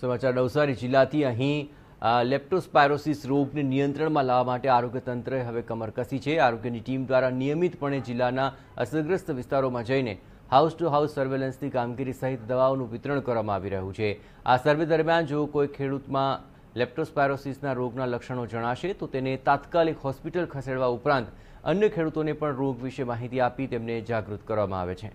સમાચાર નવસારી જિલ્લાથી અહીં લેપ્ટોસ્પાયરોસિસ રોગને નિયંત્રણમાં લાવવા માટે આરોગ્ય તંત્રએ હવે કમર કસી છે આરોગ્યની ટીમ દ્વારા નિયમિતપણે જિલ્લાના અસરગ્રસ્ત વિસ્તારોમાં જઈને હાઉસ ટુ હાઉસ સર્વેલન્સની કામગીરી સહિત દવાઓનું વિતરણ કરવામાં આવી રહ્યું છે આ સર્વે દરમિયાન જો કોઈ ખેડૂતમાં લેપ્ટોસ્પાયરોસિસના રોગના લક્ષણો જણાશે તો તેને તાત્કાલિક હોસ્પિટલ ખસેડવા ઉપરાંત અન્ય ખેડૂતોને પણ રોગ વિશે માહિતી આપી તેમને જાગૃત કરવામાં આવે છે